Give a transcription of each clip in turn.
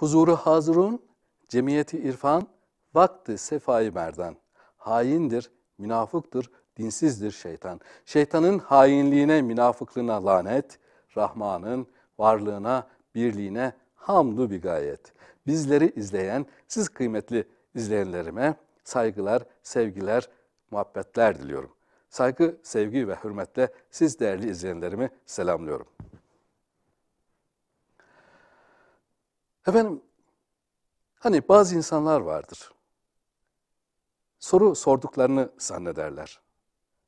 Huzuru hazırun, cemiyeti irfan, vakti sefai merdan. Haindir, münafıktır, dinsizdir şeytan. Şeytanın hainliğine, münafıklığına lanet, Rahman'ın varlığına, birliğine hamdu bir gayet. Bizleri izleyen, siz kıymetli izleyenlerime saygılar, sevgiler, muhabbetler diliyorum. Saygı, sevgi ve hürmetle siz değerli izleyenlerimi selamlıyorum. Efendim, hani bazı insanlar vardır. Soru sorduklarını zannederler.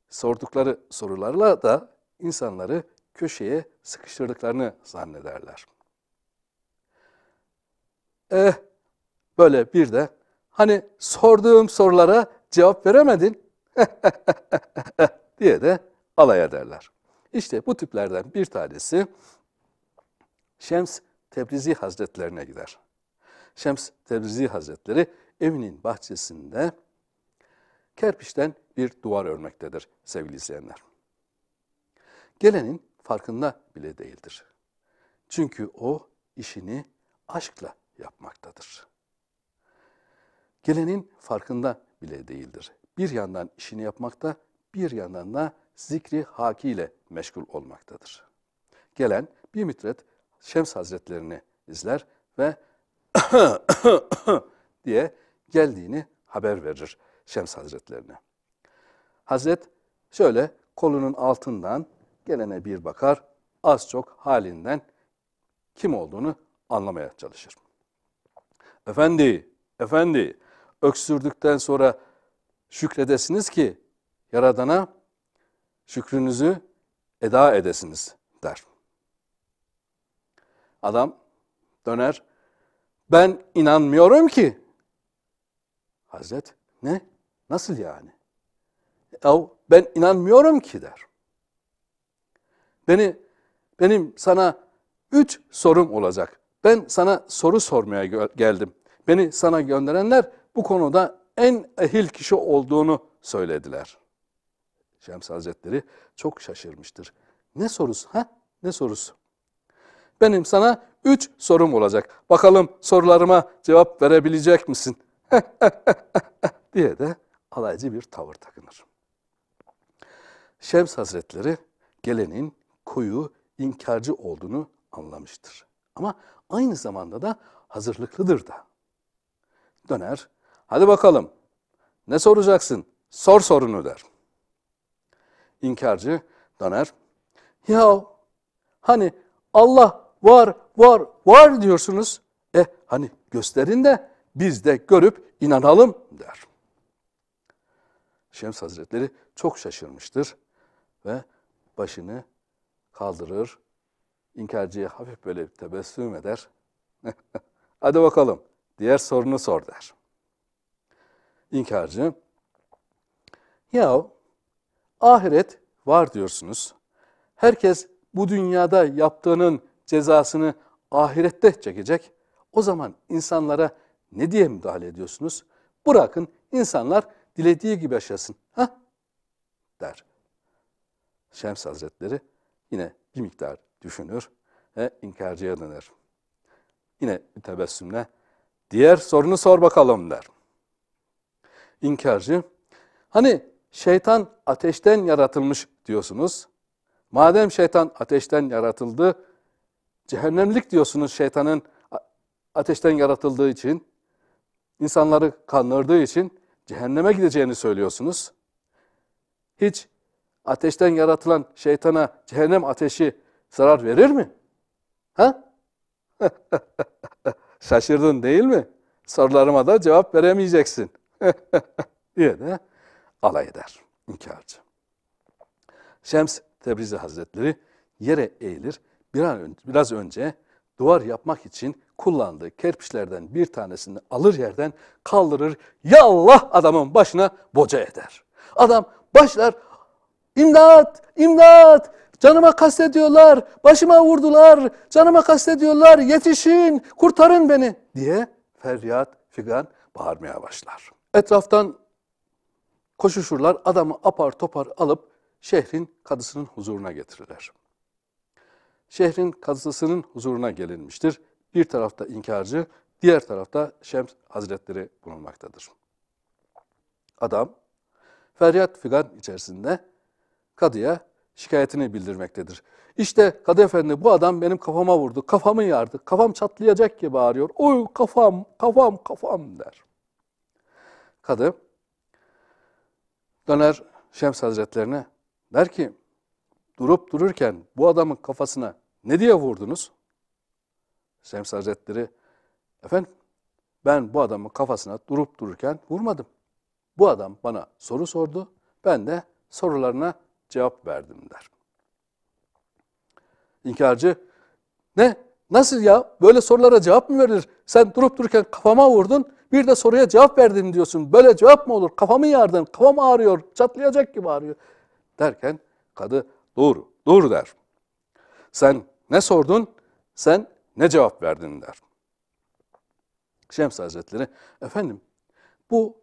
Sordukları sorularla da insanları köşeye sıkıştırdıklarını zannederler. Eh, böyle bir de hani sorduğum sorulara cevap veremedin diye de alay ederler. İşte bu tiplerden bir tanesi Şems Tebrizi Hazretlerine gider. Şems Tebrizi Hazretleri evinin bahçesinde kerpiçten bir duvar örmektedir sevgili izleyenler. Gelenin farkında bile değildir. Çünkü o işini aşkla yapmaktadır. Gelenin farkında bile değildir. Bir yandan işini yapmakta, bir yandan da zikri hakiyle meşgul olmaktadır. Gelen bir müddet Şems Hazretlerini izler ve diye geldiğini haber verir Şems Hazretlerine. Hazret şöyle kolunun altından gelene bir bakar, az çok halinden kim olduğunu anlamaya çalışır. Efendi, efendi, öksürdükten sonra şükredesiniz ki Yaradan'a şükrünüzü eda edesiniz der. Adam döner. Ben inanmıyorum ki. Hazret ne? Nasıl yani? Yahu ben inanmıyorum ki der. Beni, benim sana üç sorum olacak. Ben sana soru sormaya geldim. Beni sana gönderenler bu konuda en ehil kişi olduğunu söylediler. Şems Hazretleri çok şaşırmıştır. Ne sorusu ha? Ne sorusu? benim sana üç sorum olacak. Bakalım sorularıma cevap verebilecek misin? diye de alaycı bir tavır takınır. Şems Hazretleri gelenin koyu, inkarcı olduğunu anlamıştır. Ama aynı zamanda da hazırlıklıdır da. Döner, hadi bakalım ne soracaksın? Sor sorunu der. İnkarcı döner, ya hani Allah var, var, var diyorsunuz. E hani gösterin de biz de görüp inanalım der. Şems Hazretleri çok şaşırmıştır ve başını kaldırır. İnkarcıya hafif böyle bir tebessüm eder. Hadi bakalım diğer sorunu sor der. İnkarcı, ya ahiret var diyorsunuz. Herkes bu dünyada yaptığının cezasını ahirette çekecek. O zaman insanlara ne diye müdahale ediyorsunuz? Bırakın insanlar dilediği gibi yaşasın. Ha? Der. Şems Hazretleri yine bir miktar düşünür ve inkarcıya döner. Yine bir tebessümle diğer sorunu sor bakalım der. İnkarcı, hani şeytan ateşten yaratılmış diyorsunuz. Madem şeytan ateşten yaratıldı, Cehennemlik diyorsunuz şeytanın ateşten yaratıldığı için, insanları kandırdığı için cehenneme gideceğini söylüyorsunuz. Hiç ateşten yaratılan şeytana cehennem ateşi zarar verir mi? Ha? Şaşırdın değil mi? Sorularıma da cevap veremeyeceksin. diye de alay eder inkarcı. Şems Tebrizi Hazretleri yere eğilir bir önce, biraz önce duvar yapmak için kullandığı kerpiçlerden bir tanesini alır yerden kaldırır. Ya Allah adamın başına boca eder. Adam başlar imdat, imdat, canıma kastediyorlar, başıma vurdular, canıma kastediyorlar, yetişin, kurtarın beni diye feryat figan bağırmaya başlar. Etraftan koşuşurlar, adamı apar topar alıp şehrin kadısının huzuruna getirirler şehrin kazısının huzuruna gelinmiştir. Bir tarafta inkarcı, diğer tarafta Şems Hazretleri bulunmaktadır. Adam, feryat figan içerisinde kadıya şikayetini bildirmektedir. İşte kadı efendi bu adam benim kafama vurdu, kafamı yardı, kafam çatlayacak gibi ağrıyor. Oy kafam, kafam, kafam der. Kadı döner Şems Hazretlerine der ki durup dururken bu adamın kafasına ne diye vurdunuz? Şems Hazretleri, efendim ben bu adamın kafasına durup dururken vurmadım. Bu adam bana soru sordu, ben de sorularına cevap verdim der. İnkarcı, ne? Nasıl ya? Böyle sorulara cevap mı verilir? Sen durup dururken kafama vurdun, bir de soruya cevap verdin diyorsun. Böyle cevap mı olur? Kafamı yardın, kafam ağrıyor, çatlayacak gibi ağrıyor. Derken kadı doğru, doğru der. Sen ne sordun? Sen ne cevap verdin der. Şems Hazretleri, efendim bu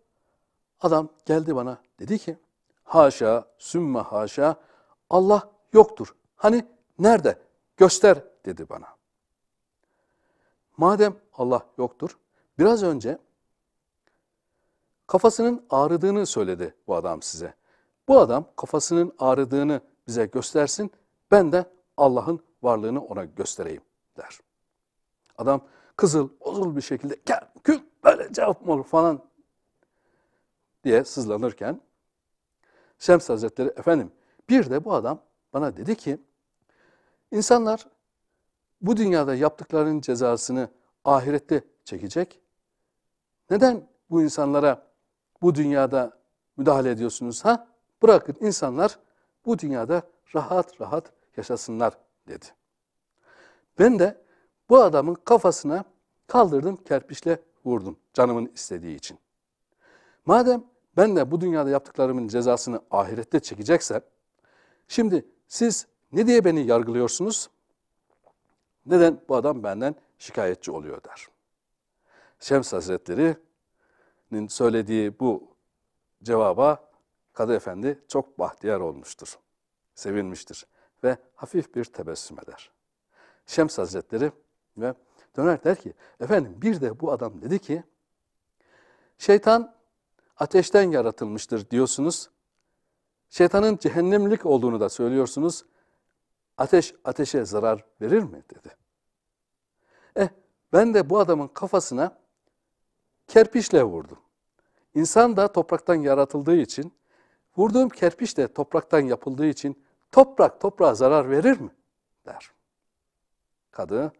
adam geldi bana dedi ki, haşa, sümme haşa, Allah yoktur. Hani nerede? Göster dedi bana. Madem Allah yoktur, biraz önce kafasının ağrıdığını söyledi bu adam size. Bu adam kafasının ağrıdığını bize göstersin, ben de Allah'ın varlığını ona göstereyim der. Adam kızıl, bozul bir şekilde gel kül böyle cevap mı olur falan diye sızlanırken Şems Hazretleri efendim bir de bu adam bana dedi ki insanlar bu dünyada yaptıklarının cezasını ahirette çekecek. Neden bu insanlara bu dünyada müdahale ediyorsunuz ha? Bırakın insanlar bu dünyada rahat rahat yaşasınlar dedi. Ben de bu adamın kafasına kaldırdım kerpiçle vurdum canımın istediği için. Madem ben de bu dünyada yaptıklarımın cezasını ahirette çekeceksem, şimdi siz ne diye beni yargılıyorsunuz? Neden bu adam benden şikayetçi oluyor der. Şems Hazretleri'nin söylediği bu cevaba Kadı Efendi çok bahtiyar olmuştur, sevinmiştir ve hafif bir tebessüm eder. Şems Hazretleri ve döner der ki, efendim bir de bu adam dedi ki, şeytan ateşten yaratılmıştır diyorsunuz. Şeytanın cehennemlik olduğunu da söylüyorsunuz. Ateş ateşe zarar verir mi dedi. Eh ben de bu adamın kafasına kerpiçle vurdum. İnsan da topraktan yaratıldığı için, vurduğum kerpiç de topraktan yapıldığı için Toprak toprağa zarar verir mi? der. Kadın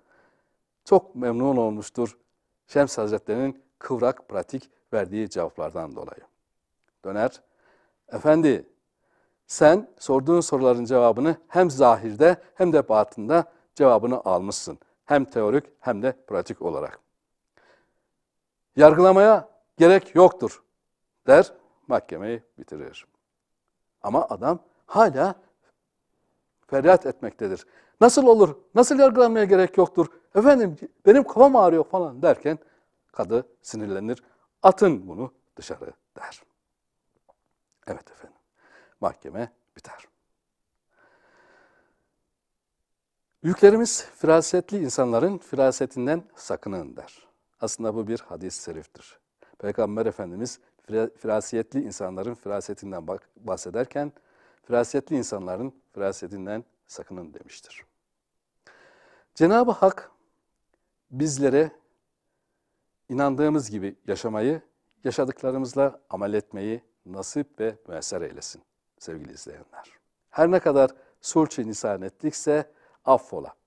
çok memnun olmuştur Şems Hazretleri'nin kıvrak pratik verdiği cevaplardan dolayı. Döner, efendi sen sorduğun soruların cevabını hem zahirde hem de batında cevabını almışsın. Hem teorik hem de pratik olarak. Yargılamaya gerek yoktur der, mahkemeyi bitirir. Ama adam hala feryat etmektedir. Nasıl olur? Nasıl yargılanmaya gerek yoktur? Efendim benim kafam ağrıyor falan derken kadı sinirlenir. Atın bunu dışarı der. Evet efendim. Mahkeme biter. Büyüklerimiz firasetli insanların firasetinden sakının der. Aslında bu bir hadis-i şeriftir. Peygamber Efendimiz firasiyetli insanların firasetinden bahsederken firasetli insanların firasetinden sakının demiştir. Cenab-ı Hak bizlere inandığımız gibi yaşamayı, yaşadıklarımızla amel etmeyi nasip ve müesser eylesin sevgili izleyenler. Her ne kadar sulç-i ettikse affola.